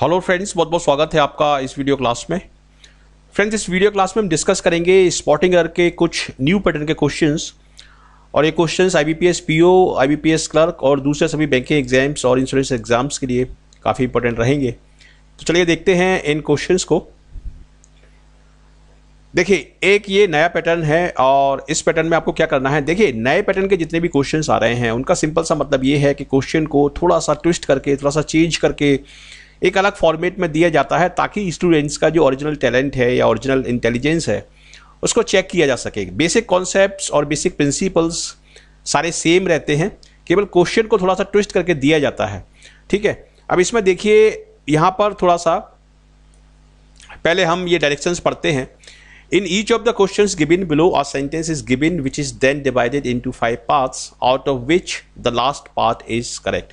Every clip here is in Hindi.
हेलो फ्रेंड्स बहुत बहुत स्वागत है आपका इस वीडियो क्लास में फ्रेंड्स इस वीडियो क्लास में हम डिस्कस करेंगे स्पॉटिंग एरर के कुछ न्यू पैटर्न के क्वेश्चंस और ये questions IBPS PO IBPS clerk और दूसरे सभी बैंकिंग एग्जाम्स और इंश्योरेंस एग्जाम्स के लिए काफ़ी इंपॉर्टेंट रहेंगे तो चलिए देखते हैं इन क्वेश्चन को देखिए एक ये नया पैटर्न है और इस पैटर्न में आपको क्या करना है देखिए नए पैटर्न के जितने भी क्वेश्चंस आ रहे हैं उनका सिंपल सा मतलब ये है कि क्वेश्चन को थोड़ा सा ट्विस्ट करके थोड़ा सा चेंज करके एक अलग फॉर्मेट में दिया जाता है ताकि स्टूडेंट्स का जो ओरिजिनल टैलेंट है या ओरिजिनल इंटेलिजेंस है उसको चेक किया जा सके बेसिक कॉन्सेप्ट और बेसिक प्रिंसिपल्स सारे सेम रहते हैं केवल क्वेश्चन को थोड़ा सा ट्विस्ट करके दिया जाता है ठीक है अब इसमें देखिए यहाँ पर थोड़ा सा पहले हम ये डायरेक्शंस पढ़ते हैं In each of the questions given below, a sentence is which is then divided into five parts out of which the last part is correct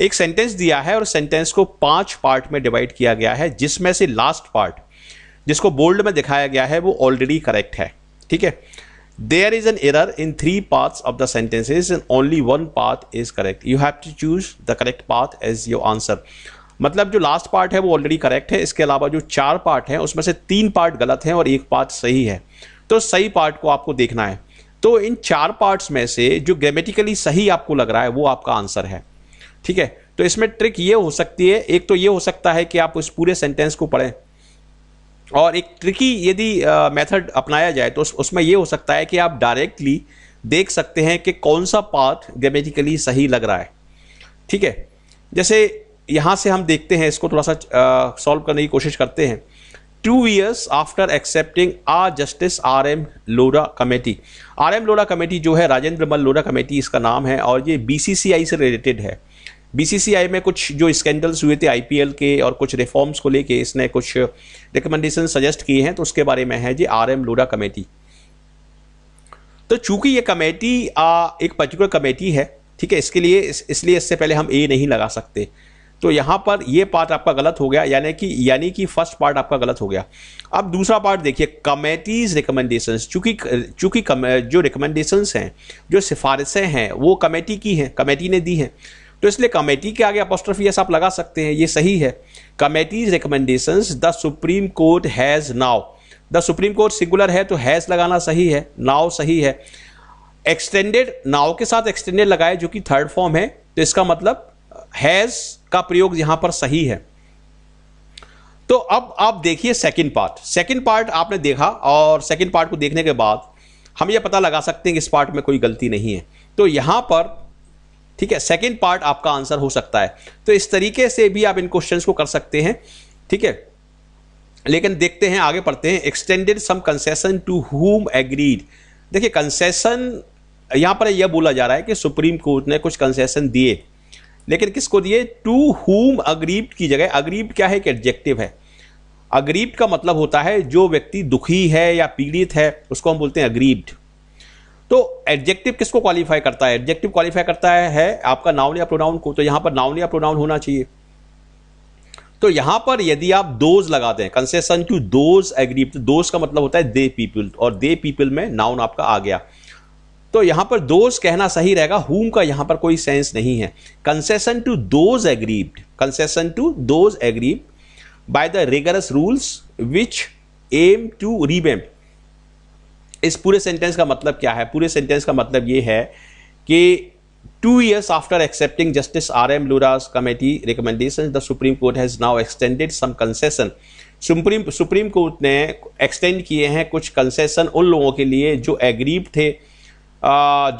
एक सेंटेंस दिया है और सेंटेंस को पांच पार्ट में डिवाइड किया गया है जिसमें से लास्ट पार्ट जिसको बोल्ड में दिखाया गया है वो ऑलरेडी करेक्ट है ठीक है there is an error in three part of the sentences and only one part is correct you have to choose the correct part as your answer मतलब जो लास्ट पार्ट है वो ऑलरेडी करेक्ट है इसके अलावा जो चार पार्ट हैं उसमें से तीन पार्ट गलत हैं और एक पार्ट सही है तो सही पार्ट को आपको देखना है तो इन चार पार्ट्स में से जो ग्रामेटिकली सही आपको लग रहा है वो आपका आंसर है ठीक है तो इसमें ट्रिक ये हो सकती है एक तो ये हो सकता है कि आप उस पूरे सेंटेंस को पढ़ें और एक ट्रिकी यदि मेथड अपनाया जाए तो उस, उसमें यह हो सकता है कि आप डायरेक्टली देख सकते हैं कि कौन सा पार्ट ग्रामेटिकली सही लग रहा है ठीक है जैसे यहाँ से हम देखते हैं इसको थोड़ा सा सॉल्व करने की कोशिश करते हैं two years after accepting a justice R M Lodha committee R M Lodha committee जो है राजेंद्र मल लोरा कमेटी इसका नाम है और ये बी सी सी आई से रिलेटेड है बीसीसीआई में कुछ जो स्कैंडल्स हुए थे आईपीएल के और कुछ रिफॉर्म्स को लेके इसने कुछ रिकमेंडेशन सजेस्ट किए हैं तो उसके बारे में है जी आर एम लोडा कमेटी तो चूंकि ये कमेटी एक पर्टिकुलर कमेटी है ठीक है इसके लिए इस, इसलिए इससे पहले हम ए नहीं लगा सकते तो यहाँ पर ये पार्ट आपका गलत हो गया यानी कि यानी कि फर्स्ट पार्ट आपका गलत हो गया अब दूसरा पार्ट देखिए कमेटीज रिकमेंडेशन चूंकि चूंकि जो रिकमेंडेशन हैं जो सिफारिशें हैं वो कमेटी की हैं कमेटी ने दी हैं तो इसलिए कमेटी के आगे अपोस्ट्रफी आप लगा सकते हैं ये सही है committee's recommendation the supreme court has now the supreme court singular है तो हैज़ लगाना सही है नाव सही है एक्सटेंडेड नाव के साथ एक्सटेंडेड लगाए जो कि थर्ड फॉर्म है तो इसका मतलब हैज़ का प्रयोग यहां पर सही है तो अब आप देखिए सेकंड पार्ट सेकंड पार्ट आपने देखा और सेकंड पार्ट को देखने के बाद हम यह पता लगा सकते हैं कि इस पार्ट में कोई गलती नहीं है तो यहां पर ठीक है सेकेंड पार्ट आपका आंसर हो सकता है तो इस तरीके से भी आप इन क्वेश्चन को कर सकते हैं ठीक है लेकिन देखते हैं आगे पढ़ते हैं extended some concession to whom agreed देखिए कंसेशन यहां पर यह बोला जा रहा है कि सुप्रीम कोर्ट ने कुछ कंसेशन दिए लेकिन किसको दिए टू हुम अग्रीब की जगह अग्रीब क्या है एक एडजेक्टिव है अग्रीब का मतलब होता है जो व्यक्ति दुखी है या पीड़ित है उसको हम बोलते हैं अग्रीब्ड तो एडजेक्टिव किसको क्वालिफाई करता है एडजेक्टिव क्वालिफाई करता है, है आपका नाउन या प्रोनाउन को तो यहां पर नाउन या प्रोनाउन होना चाहिए तो यहां पर यदि आप दोज लगाते हैं concession to those agree those का मतलब होता है दे पीपल और दे पीपल में नाउन आपका आ गया तो यहां पर दोज कहना सही रहेगा हुम का यहां पर कोई सेंस नहीं है concession to those aggrieved concession to those aggrieved by the rigorous rules which aim to revamp इस पूरे सेंटेंस का मतलब क्या है पूरे सेंटेंस का मतलब ये है कि two years after accepting justice R M Lodha's committee recommendation the supreme court has now extended some concession supreme supreme court ने एक्सटेंड किए हैं कुछ कंसेशन उन लोगों के लिए जो एग्रीव थे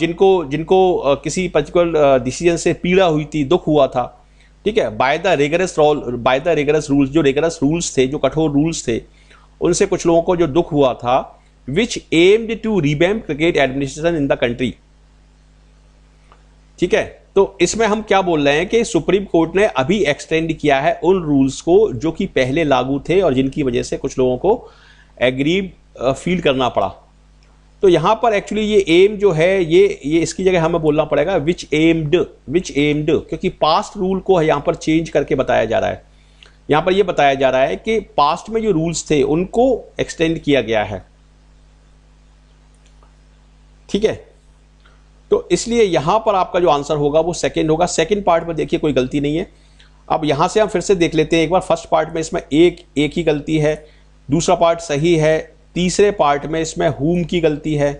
जिनको जिनको किसी पर्टिकुलर डिसीजन से पीड़ा हुई थी दुख हुआ था ठीक है by the rigorous role by the rigorous rules जो रेगरस रूल्स थे जो कठोर रूल्स थे उनसे कुछ लोगों को जो दुख हुआ था विच एम्ड टू रिबैम cricket administration in the country ठीक है तो इसमें हम क्या बोल रहे हैं कि सुप्रीम कोर्ट ने अभी एक्सटेंड किया है उन रूल्स को जो कि पहले लागू थे और जिनकी वजह से कुछ लोगों को एग्रीब फील करना पड़ा तो यहां पर एक्चुअली ये एम जो है ये ये इसकी जगह हमें बोलना पड़ेगा विच एम्ड विच एम्ड क्योंकि पास्ट रूल को यहां पर चेंज करके बताया जा रहा है यहां पर ये बताया जा रहा है कि पास्ट में जो रूल्स थे उनको एक्सटेंड किया गया है ठीक है तो इसलिए यहां पर आपका जो आंसर होगा वो सेकेंड होगा सेकेंड पार्ट में देखिए कोई गलती नहीं है अब यहां से हम फिर से देख लेते हैं एक बार फर्स्ट पार्ट में इसमें एक एक ही गलती है दूसरा पार्ट सही है तीसरे पार्ट में इसमें हुम की गलती है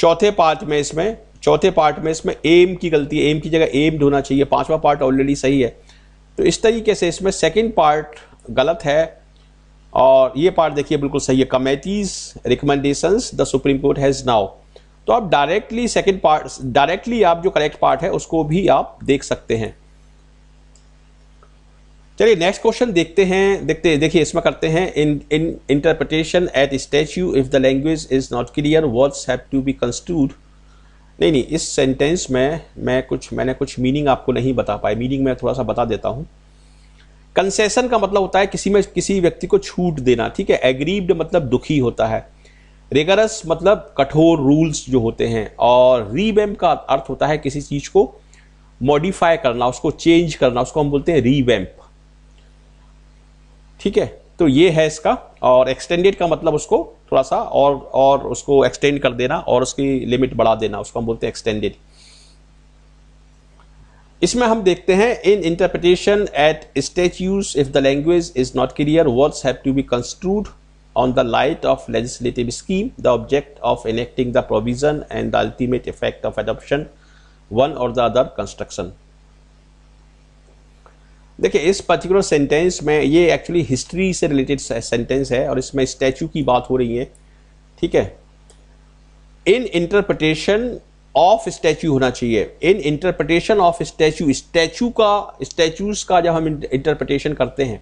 चौथे पार्ट में इसमें चौथे पार्ट में इसमें एम की गलती है एम की जगह एम होना चाहिए पांचवा पार्ट ऑलरेडी सही है तो इस तरीके से इसमें सेकेंड पार्ट गलत है और ये पार्ट देखिए बिल्कुल सही है committee's recommendations the supreme court has now तो आप डायरेक्टली सेकेंड पार्ट डायरेक्टली आप जो करेक्ट पार्ट है उसको भी आप देख सकते हैं चलिए नेक्स्ट क्वेश्चन देखते हैं देखते देखिए इसमें करते हैं in in interpretation at statute if the language is not clear words have to be construed नहीं नहीं इस सेंटेंस में मैं कुछ मैंने कुछ मीनिंग आपको नहीं बता पाया मीनिंग मैं थोड़ा सा बता देता हूँ कंसेशन का मतलब होता है किसी में किसी व्यक्ति को छूट देना ठीक है एग्रीब्ड मतलब दुखी होता है रेगरस मतलब कठोर रूल्स जो होते हैं और रीवैम का अर्थ होता है किसी चीज़ को मॉडिफाई करना उसको चेंज करना उसको हम बोलते हैं रीवैम्प ठीक है तो ये है इसका और एक्सटेंडेड का मतलब उसको थोड़ा सा और और उसको एक्सटेंड कर देना और उसकी लिमिट बढ़ा देना उसको हम बोलते हैं एक्सटेंडेड इसमें हम देखते हैं in interpretation at statutes if the language is not clear words have to be construed on the light of legislative scheme, the object of enacting the provision and the ultimate effect of adoption, one or the other construction. देखिए इस पर्टिकुलर सेंटेंस में ये एक्चुअली हिस्ट्री से रिलेटेड सेंटेंस है और इसमें स्टैचू की बात हो रही है ठीक है इन इंटरप्रटेशन ऑफ स्टैचू होना चाहिए in interpretation of statute statute का स्टैचूज का जब हम इंटरप्रटेशन करते हैं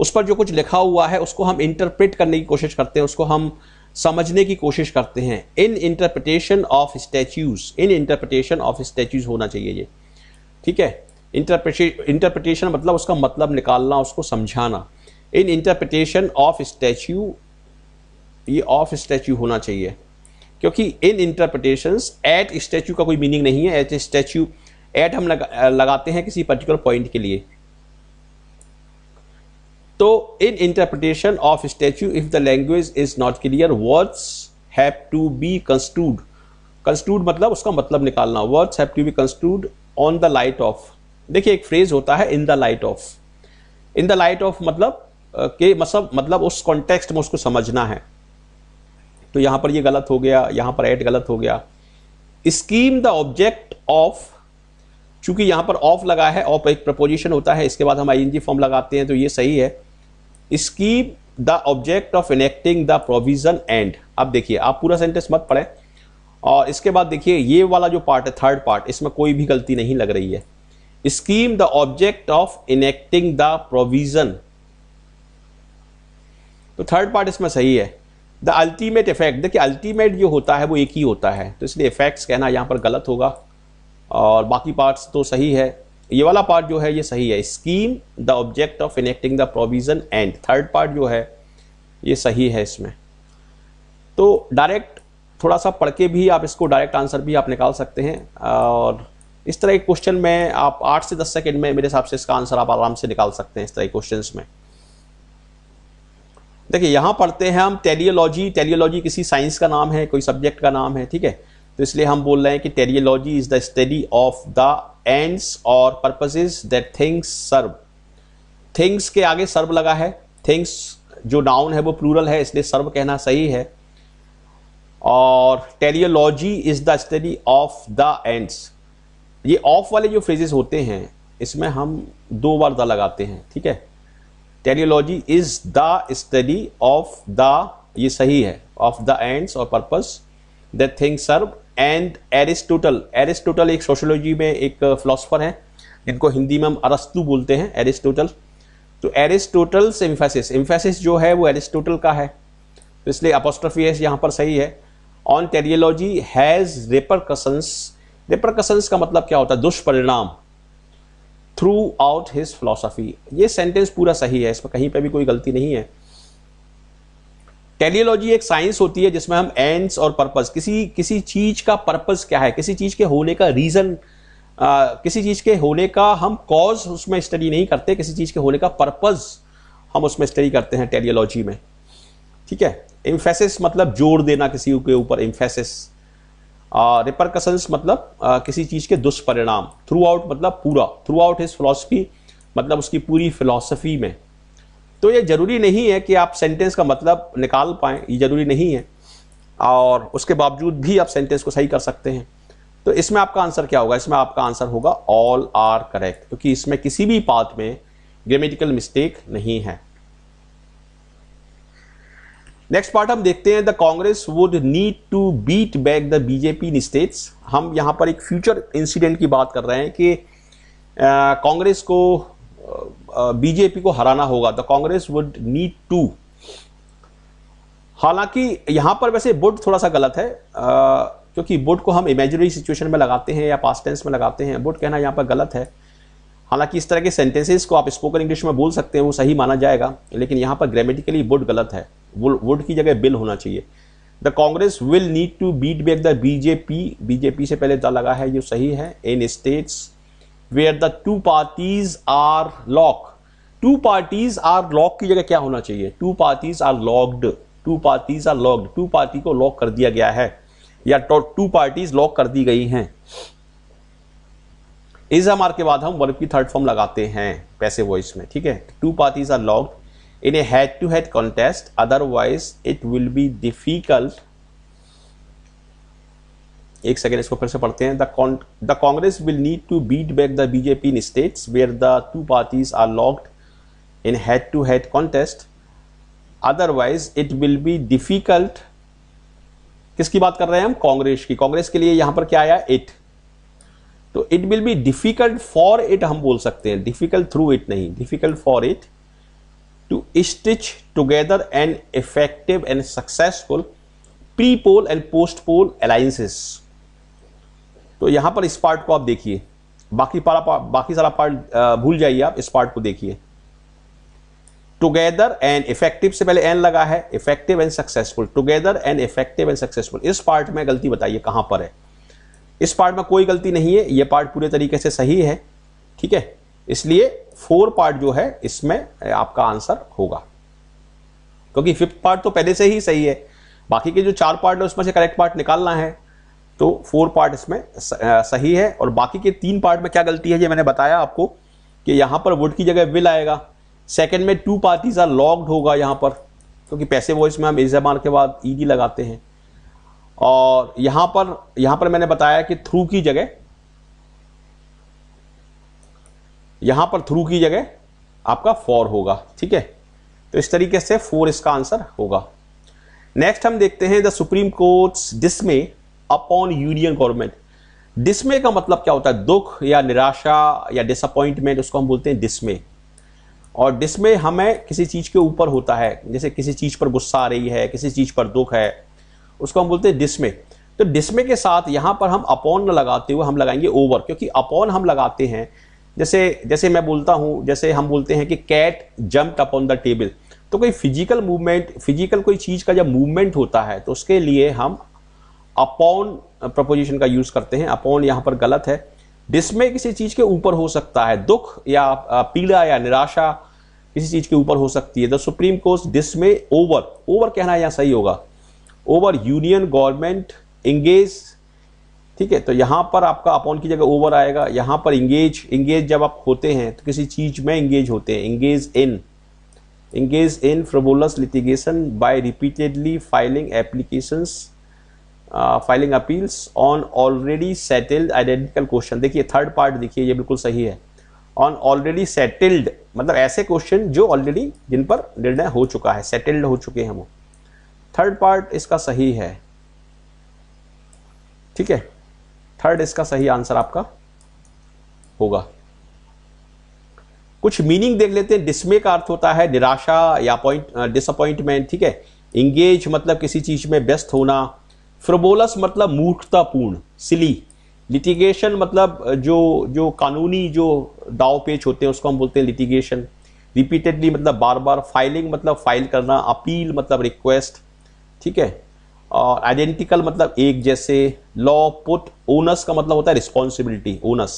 उस पर जो कुछ लिखा हुआ है उसको हम इंटरप्रेट करने की कोशिश करते हैं उसको हम समझने की कोशिश करते हैं in interpretation of statutes in interpretation of statutes होना चाहिए ये ठीक है इंटरप्रिटेशन मतलब उसका मतलब निकालना उसको समझाना इन इंटरप्रिटेशन ऑफ स्टैच्यू ये ऑफ स्टैच्यू होना चाहिए क्योंकि इन इंटरप्रिटेशन एट स्टैच्यू का कोई मीनिंग नहीं है एट स्टैच्यू एट हम लगा, लगाते हैं किसी पर्टिकुलर पॉइंट के लिए तो in interpretation of statute if the language is not clear words have to be construed construed मतलब उसका मतलब निकालना words have to be construed on the light of देखिए एक फ्रेज होता है in the light of in the light of मतलब के मतलब मतलब उस कॉन्टेक्स्ट में उसको समझना है तो यहां पर ये गलत हो गया यहां पर एट गलत हो गया स्कीम द ऑब्जेक्ट ऑफ चूंकि यहां पर ऑफ लगा है ऑफ एक प्रपोजिशन होता है इसके बाद हम आई फॉर्म लगाते हैं तो ये सही है इसकी the object of enacting the provision and अब देखिए आप पूरा सेंटेंस मत पढ़ें और इसके बाद देखिए ये वाला जो पार्ट है थर्ड पार्ट इसमें कोई भी गलती नहीं लग रही है scheme the object of enacting the provision तो थर्ड पार्ट इसमें सही है द अल्टीमेट इफेक्ट देखिए अल्टीमेट जो होता है वो एक ही होता है तो इसलिए इफेक्ट्स कहना यहाँ पर गलत होगा और बाकी पार्ट्स तो सही है ये वाला पार्ट जो है ये सही है scheme the object of enacting the provision and third part जो है ये सही है इसमें तो डायरेक्ट थोड़ा सा पढ़ के भी आप इसको डायरेक्ट आंसर भी आप निकाल सकते हैं और इस तरह के क्वेश्चन में आप आठ से दस सेकेंड में मेरे हिसाब से इसका आंसर आप आराम से निकाल सकते हैं इस तरह के क्वेश्चन में देखिए यहाँ पढ़ते हैं हम टेलियोलॉजी टेलियोलॉजी किसी साइंस का नाम है कोई सब्जेक्ट का नाम है ठीक है तो इसलिए हम बोल रहे हैं कि teleology is the study of the ends और purposes that things serve things के आगे सर्व लगा है थिंग्स जो नाउन है वो प्लूरल है इसलिए सर्व कहना सही है और teleology is the study of the ends ये ऑफ वाले जो फ्रेजेस होते हैं इसमें हम दो बार द लगाते हैं ठीक है teleology is the study of the ये सही है ऑफ द एंड्स और purpose the thing serve and Aristotle Aristotle एक सोशोलॉजी में एक फिलोसफर uh, है जिनको हिंदी में हम अरस्तु बोलते हैं एरिस्टोटल तो एरिस्टोटल से इम्फेसिस इम्फेसिस जो है वो एरिस्टोटल का है तो इसलिए अपोस्ट्रफी एस यहाँ पर सही है ऑन टेरियोलॉजी हैज़ रेपरकसंस रेपरकसंस का मतलब क्या होता है दुष्परिणाम थ्रू आउट हिज फिलोसफी ये सेंटेंस पूरा सही है इसमें कहीं पर भी कोई गलती नहीं है टेलियोलॉजी एक साइंस होती है जिसमें हम एंड्स और पर्पस किसी किसी चीज का पर्पस क्या है किसी चीज के होने का रीजन किसी चीज के होने का हम कॉज उसमें स्टडी नहीं करते किसी चीज के होने का पर्पस हम उसमें स्टडी करते हैं टेलियोलॉजी में ठीक है इम्फेसिस मतलब जोर देना किसी के ऊपर इम्फेसिस रिपरकसन मतलब आ, किसी चीज के दुष्परिणाम थ्रू आउट मतलब पूरा थ्रू आउट हिज फिलोसफी मतलब उसकी पूरी फिलोसफी में तो ये ज़रूरी नहीं है कि आप सेंटेंस का मतलब निकाल पाए ये ज़रूरी नहीं है और उसके बावजूद भी आप सेंटेंस को सही कर सकते हैं तो इसमें आपका आंसर क्या होगा इसमें आपका आंसर होगा ऑल आर करेक्ट क्योंकि इसमें किसी भी पार्ट में ग्रामेटिकल मिस्टेक नहीं है नेक्स्ट पार्ट हम देखते हैं the Congress would need to beat back the BJP in states हम यहां पर एक फ्यूचर इंसिडेंट की बात कर रहे हैं कि कांग्रेस को बीजेपी को हराना होगा the Congress would need to हालांकि यहां पर वैसे बुड थोड़ा सा गलत है क्योंकि बुड को हम इमेजिनरी सिचुएशन में लगाते हैं या पास्ट टेंस में लगाते हैं बुड कहना यहां पर गलत है हालांकि इस तरह के सेंटेंसेस को आप स्पोकन इंग्लिश में बोल सकते हैं वो सही माना जाएगा लेकिन यहां पर ग्रामेटिकली वुड गलत है वुड की जगह बिल होना चाहिए the Congress will need to beat back the BJP BJP से पहले द लगा है ये सही है in states where the two parties are lock two parties are lock की जगह क्या होना चाहिए two parties are locked two parties are locked two party को लॉक कर दिया गया है या टू पार्टीज लॉक कर दी गई हैं इज हमार के बाद हम वर्ब की थर्ड फॉर्म लगाते हैं पैसे वॉइस में ठीक है two parties are locked in a head to head contest otherwise it will be difficult एक सेकेंड इसको फिर से पढ़ते हैं the Congress will need to beat back the BJP in states where the two parties are locked in head to head contest otherwise it will be difficult किसकी बात कर रहे हैं हम कांग्रेस की कांग्रेस के लिए यहां पर क्या आया इट तो it will be difficult for it हम बोल सकते हैं डिफिकल्ट थ्रू इट नहीं difficult for it to stitch together and effective and successful pre poll and post poll alliances तो यहां पर इस पार्ट को आप देखिए बाकी पारा पा, बाकी सारा पार्ट भूल जाइए आप इस पार्ट को देखिए टुगेदर एंड इफेक्टिव से पहले एन लगा है effective and successful together and effective and successful इस पार्ट में गलती बताइए कहां पर है इस पार्ट में कोई गलती नहीं है ये पार्ट पूरे तरीके से सही है ठीक है इसलिए फोर पार्ट जो है इसमें आपका आंसर होगा क्योंकि फिफ्थ पार्ट तो पहले से ही सही है बाकी के जो चार पार्ट है उसमें से करेक्ट पार्ट निकालना है तो फोर पार्ट इसमें सही है और बाकी के तीन पार्ट में क्या गलती है ये मैंने बताया आपको कि यहाँ पर वुड की जगह विल आएगा सेकंड में टू पार्टीज आर लॉक्ड होगा यहाँ पर क्योंकि पैसे वो इसमें हम इजबान के बाद ई लगाते हैं और यहाँ पर यहाँ पर मैंने बताया कि थ्रू की जगह यहाँ पर थ्रू की जगह आपका फोर होगा ठीक है तो इस तरीके से फोर इसका आंसर होगा नेक्स्ट हम देखते हैं the supreme court dismay upon union government dismay का मतलब क्या होता है दुख या निराशा या डिसअपॉइंटमेंट उसको हम बोलते हैं डिसमे और डिस्मे हमें किसी चीज़ के ऊपर होता है जैसे किसी चीज़ पर गुस्सा आ रही है किसी चीज़ पर दुख है उसको हम बोलते हैं डिसमे तो डिसमे के साथ यहाँ पर हम अपॉन लगाते हुए हम लगाएंगे ओवर क्योंकि अपॉन हम लगाते हैं जैसे जैसे मैं बोलता हूँ जैसे हम बोलते हैं कि cat jump upon the table तो कोई फिजिकल मूवमेंट फिजिकल कोई चीज़ का जब मूवमेंट होता है तो उसके लिए हम अपॉन प्रपोजिशन का यूज़ करते हैं अपॉन यहाँ पर गलत है डिसमे किसी चीज़ के ऊपर हो सकता है दुख या पीड़ा या निराशा किसी चीज़ के ऊपर हो सकती है the supreme court dismay over over कहना यहां सही होगा ओवर यूनियन गवर्नमेंट इंगेज ठीक है तो यहां पर आपका अपॉन की जगह ओवर आएगा यहां पर इंगेज इंगेज जब आप होते हैं तो किसी चीज़ में इंगेज होते हैं engage in engage in frivolous litigation by repeatedly filing application filing appeals on already settled identical question देखिए थर्ड पार्ट देखिए ये बिल्कुल सही है ऑन ऑलरेडी सेटल्ड मतलब ऐसे क्वेश्चन जो ऑलरेडी जिन पर निर्णय हो चुका है सेटल्ड हो चुके हैं वो थर्ड पार्ट इसका सही है ठीक है थर्ड इसका सही आंसर आपका होगा कुछ मीनिंग देख लेते हैं डिस्मे का अर्थ होता है निराशा या पॉइंट डिसअपॉइंटमेंट ठीक है इंगेज मतलब किसी चीज में व्यस्त होना फ्रबोलस मतलब मूर्खतापूर्ण सिली लिटिगेशन मतलब जो जो कानूनी जो दाव पेच होते हैं उसको हम बोलते हैं लिटिगेशन रिपीटेडली मतलब बार बार फाइलिंग मतलब फाइल करना अपील मतलब रिक्वेस्ट ठीक है और आइडेंटिकल मतलब एक जैसे लॉ पुट ओनस का मतलब होता है रिस्पॉन्सिबिलिटी ओनस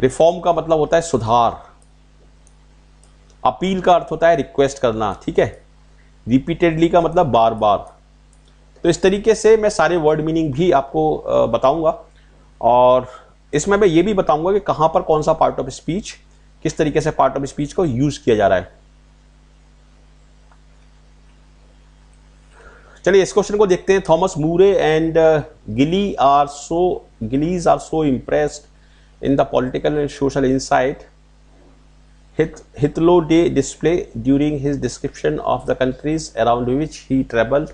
रिफॉर्म का मतलब होता है सुधार अपील का अर्थ होता है रिक्वेस्ट करना ठीक है रिपीटेडली का मतलब बार बार तो इस तरीके से मैं सारे वर्ड मीनिंग भी आपको बताऊंगा और इसमें मैं ये भी बताऊंगा कि कहां पर कौन सा पार्ट ऑफ स्पीच किस तरीके से पार्ट ऑफ स्पीच को यूज किया जा रहा है चलिए इस क्वेश्चन को देखते हैं थॉमस मूरे एंड गिली are so Giles are so impressed in the political and social insight Hythloday display during his description of the countries around which he travelled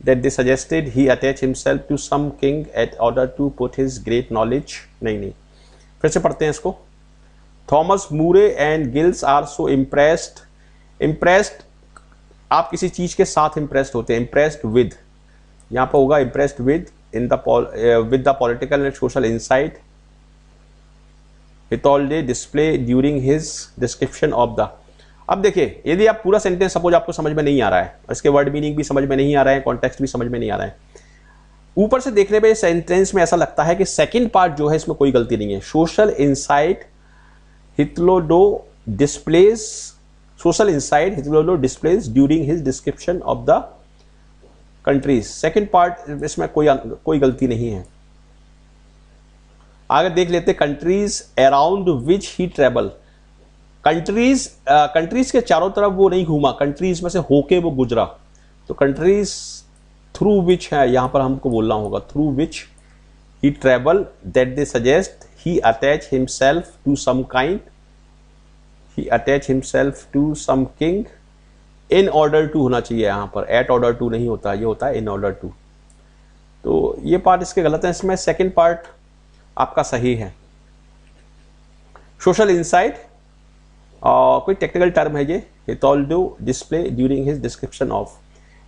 that they suggested he attach himself to some king at order to put his great knowledge नहीं नहीं फिर से पढ़ते हैं इसको Thomas More and Giles are so impressed impressed आप किसी चीज के साथ इम्प्रेस्ड होते हैं इम्प्रेस्ड विद यहाँ पर होगा impressed with in the with the political and social insight with all day display during his description of the अब देखिए यदि आप पूरा सेंटेंस सपोज आपको समझ में नहीं आ रहा है इसके वर्ड मीनिंग भी समझ में नहीं आ रहा है कॉन्टेक्स्ट भी समझ में नहीं आ रहा है ऊपर से देखने पर सेंटेंस में ऐसा लगता है कि सेकंड पार्ट जो है इसमें कोई गलती नहीं है social insight Hythloday displays social insight Hythloday displays during his description of the countries second part इसमें कोई कोई गलती नहीं है आगे देख लेते countries around which he travel countries countries uh, के चारों तरफ वो नहीं घूमा कंट्रीज में से होके वो गुजरा तो कंट्रीज थ्रू विच है यहाँ पर हमको बोलना होगा through which he travel that they suggest he attach himself to some kind he attach himself to some king in order to होना चाहिए यहाँ पर एट ऑर्डर टू नहीं होता ये होता है इन ऑर्डर टू तो ये पार्ट इसके गलत है इसमें सेकेंड पार्ट आपका सही है सोशल इंसाइट और कोई टेक्निकल टर्म है ये do display during his description of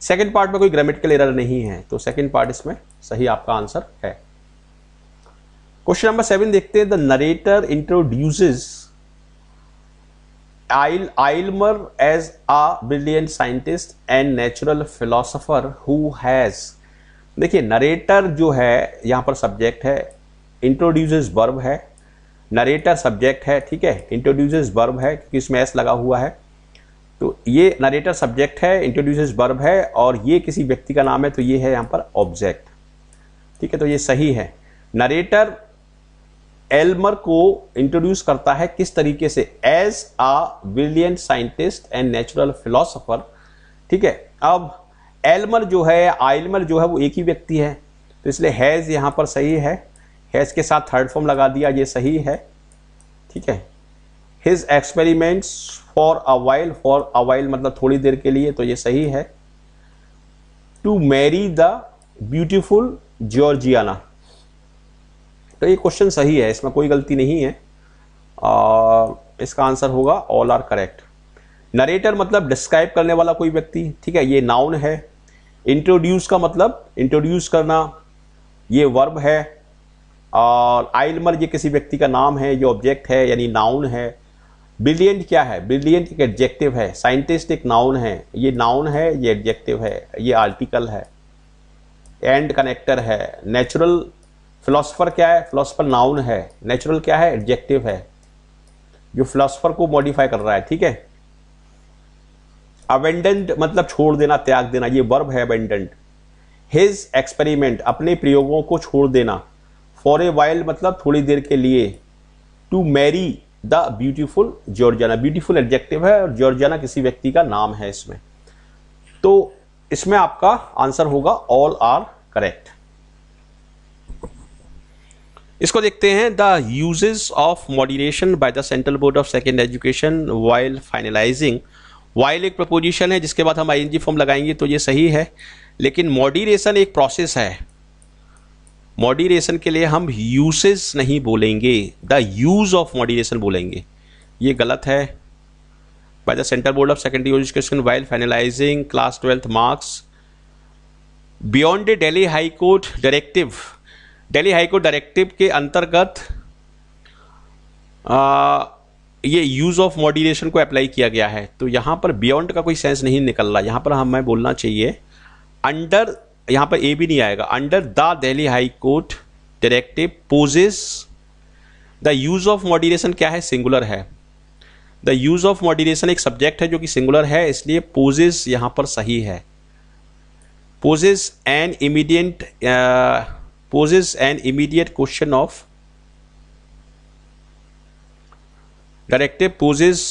second part में कोई ग्रामेटिकल एरर नहीं है तो सेकेंड पार्ट इसमें सही आपका आंसर है क्वेश्चन नंबर सेवन देखते हैं द नरेटर इंट्रोड्यूसेस आइल Aylmer as a brilliant scientist and natural philosopher who has देखिए नरेटर जो है यहां पर सब्जेक्ट है इंट्रोड्यूसेस वर्ब है नरेटर सब्जेक्ट है ठीक है इंट्रोड्यूसेस वर्ब है क्योंकि इसमें एस लगा हुआ है तो ये नरेटर सब्जेक्ट है इंट्रोड्यूसेस वर्ब है और ये किसी व्यक्ति का नाम है तो ये है यहाँ पर ऑब्जेक्ट ठीक है तो ये सही है नरेटर एल्मर को इंट्रोड्यूस करता है किस तरीके से as a brilliant scientist and natural philosopher ठीक है अब एल्मर जो है आइलमर जो है वो एक ही व्यक्ति है तो इसलिए हैज यहाँ पर सही है हैज़ के साथ थर्ड फॉर्म लगा दिया ये सही है ठीक है his experiments for a while for a while मतलब थोड़ी देर के लिए तो ये सही है to marry the beautiful Georgiana तो ये क्वेश्चन सही है इसमें कोई गलती नहीं है आ, इसका आंसर होगा ऑल आर करेक्ट नरेटर मतलब डिस्क्राइब करने वाला कोई व्यक्ति ठीक है ये नाउन है इंट्रोड्यूस का मतलब इंट्रोड्यूस करना ये वर्ब है और आइलमर ये किसी व्यक्ति का नाम है ये ऑब्जेक्ट है यानी नाउन है ब्रिलियंट क्या है ब्रिलियंट एक एडजेक्टिव है साइंटिस्ट एक नाउन है ये नाउन है ये एडजेक्टिव है ये आर्टिकल है एंड कनेक्टर है नेचुरल फिलोसफर क्या है फिलोसफर नाउन है नेचुरल क्या है एडजेक्टिव है जो फिलोसफर को मॉडिफाई कर रहा है ठीक है अवेंडेंट मतलब छोड़ देना त्याग देना ये वर्ब है अवेंडेंट हिज एक्सपेरिमेंट अपने प्रयोगों को छोड़ देना फॉर ए वाइल्ड मतलब थोड़ी देर के लिए to marry the beautiful Georgiana beautiful adjective है और जॉर्जाना किसी व्यक्ति का नाम है इसमें तो इसमें आपका आंसर होगा ऑल आर करेक्ट इसको देखते हैं the uses of moderation by the central board of second education while finalising while एक प्रपोजिशन है जिसके बाद हम आई फॉर्म लगाएंगे तो ये सही है लेकिन मॉडिनेशन एक प्रोसेस है मॉड्यूलेशन के लिए हम यूसेस नहीं बोलेंगे द यूज़ ऑफ मॉड्यूलेशन बोलेंगे ये गलत है by the central board of secondary education while finalising class twelfth marks beyond the Delhi high court directive Delhi high court directive के अंतर्गत ये यूज़ ऑफ मॉड्यूलेशन को अप्लाई किया गया है तो यहां पर बियॉन्ड का कोई सेंस नहीं निकल रहा यहां पर हमें बोलना चाहिए अंडर यहां पर ए भी नहीं आएगा under the Delhi high court directive poses the use of modulation क्या है सिंगुलर है द यूज ऑफ मॉड्यूलेशन एक सब्जेक्ट है जो कि सिंगुलर है इसलिए पोजेस यहां पर सही है poses an immediate poses an immediate question of directive poses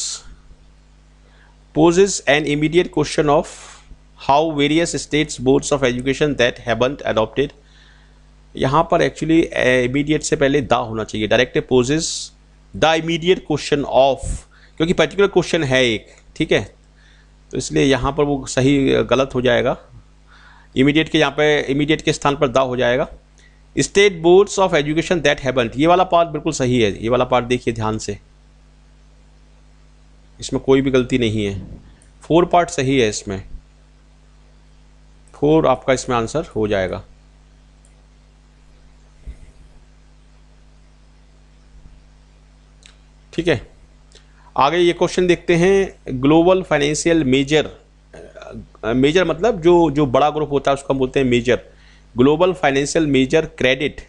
poses and immediate question of how various states boards of education that haven't adopted यहाँ पर एक्चुअली इमीडिएट eh, से पहले द होना चाहिए direct poses the immediate question of क्योंकि पर्टिकुलर क्वेश्चन है एक ठीक है तो इसलिए यहाँ पर वो सही eh, गलत हो जाएगा इमीडिएट के यहाँ पे इमीडिएट के स्थान पर द हो जाएगा state boards of education that है ये वाला पार्ट बिल्कुल सही है ये वाला पार्ट देखिए ध्यान से इसमें कोई भी गलती नहीं है फोर पार्ट सही है इसमें फोर आपका इसमें आंसर हो जाएगा ठीक है आगे ये क्वेश्चन देखते हैं ग्लोबल फाइनेंशियल मेजर मेजर मतलब जो जो बड़ा ग्रुप होता है उसको हम बोलते हैं major global financial major credit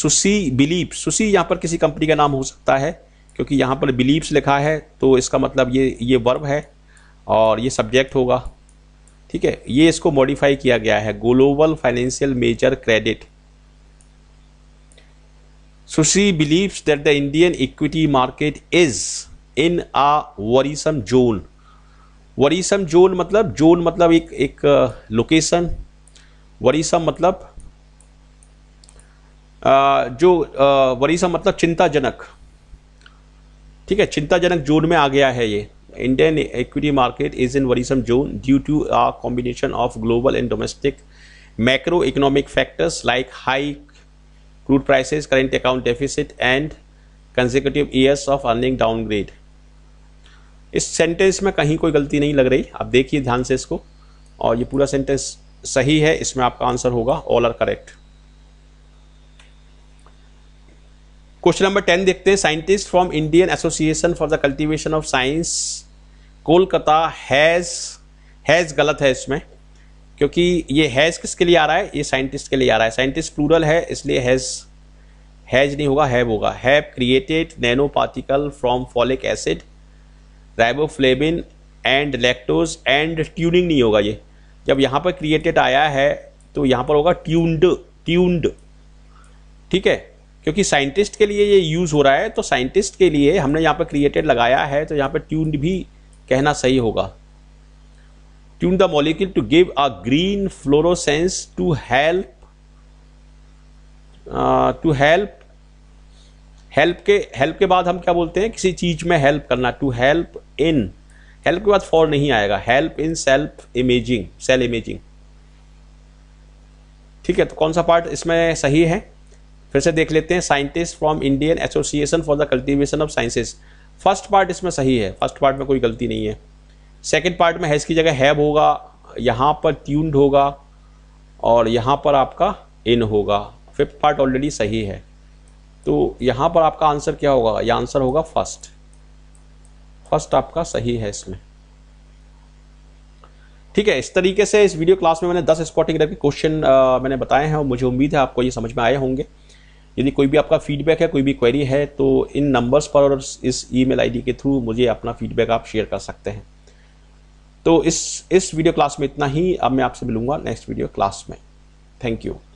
Suisse believe Suisse यहां पर किसी कंपनी का नाम हो सकता है क्योंकि यहां पर बिलीप्स लिखा है तो इसका मतलब ये ये वर्ब है और ये सब्जेक्ट होगा ठीक है ये इसको मॉडिफाई किया गया है global financial major credit So she that the Indian equity market is in a worrisome zone worrisome zone मतलब जोन मतलब एक एक लोकेशन uh, वरीसम मतलब uh, जो वरीसम uh, मतलब चिंताजनक ठीक है चिंताजनक जोन में आ गया है ये Indian equity market is in worrisome zone due to a combination of global and domestic macro economic factors like high crude prices current account deficit and consecutive years of earning downgrade इस सेंटेंस में कहीं कोई गलती नहीं लग रही आप देखिए ध्यान से इसको और ये पूरा सेंटेंस सही है इसमें आपका आंसर होगा all are correct question number ten देखते हैं scientist from Indian association for the cultivation of science Kolkata has has गलत है इसमें क्योंकि ये हैज़ किसके लिए आ रहा है ये साइंटिस्ट के लिए आ रहा है साइंटिस्ट प्लूरल है इसलिए हैज़ हैज नहीं होगा हैव होगा have created nano particle from folic acid riboflavin and lactose and tuning नहीं होगा ये जब यहाँ पर क्रिएटेड आया है तो यहाँ पर होगा ट्यून्ड ट्यून्ड ठीक है क्योंकि साइंटिस्ट के लिए ये यूज़ हो रहा है तो साइंटिस्ट के लिए हमने यहाँ पर क्रिएटेड लगाया है तो यहाँ पर ट्यून्ड भी कहना सही होगा tune the molecule to give a green fluorescence to help to help help के हेल्प के बाद हम क्या बोलते हैं किसी चीज में हेल्प करना टू हेल्प इन हेल्प के बाद फॉर नहीं आएगा help in self imaging cell imaging ठीक है तो कौन सा पार्ट इसमें सही है फिर से देख लेते हैं scientist from Indian association for the cultivation of sciences first part इसमें सही है फर्स्ट पार्ट में कोई गलती नहीं है सेकेंड पार्ट में हैज़ की जगह हैब होगा यहाँ पर ट्यून्ड होगा और यहाँ पर आपका इन होगा फिफ्थ पार्ट ऑलरेडी सही है तो यहाँ पर आपका आंसर क्या होगा यह आंसर होगा फर्स्ट फर्स्ट आपका सही है इसमें ठीक है इस तरीके से इस वीडियो क्लास में मैंने 10 स्पॉटिंग टाइप के क्वेश्चन मैंने बताए हैं और मुझे उम्मीद है आपको ये समझ में आए होंगे यदि कोई भी आपका फीडबैक है कोई भी क्वेरी है तो इन नंबर्स पर और इस ईमेल आईडी के थ्रू मुझे अपना फीडबैक आप शेयर कर सकते हैं तो इस इस वीडियो क्लास में इतना ही अब मैं आपसे मिलूंगा नेक्स्ट वीडियो क्लास में थैंक यू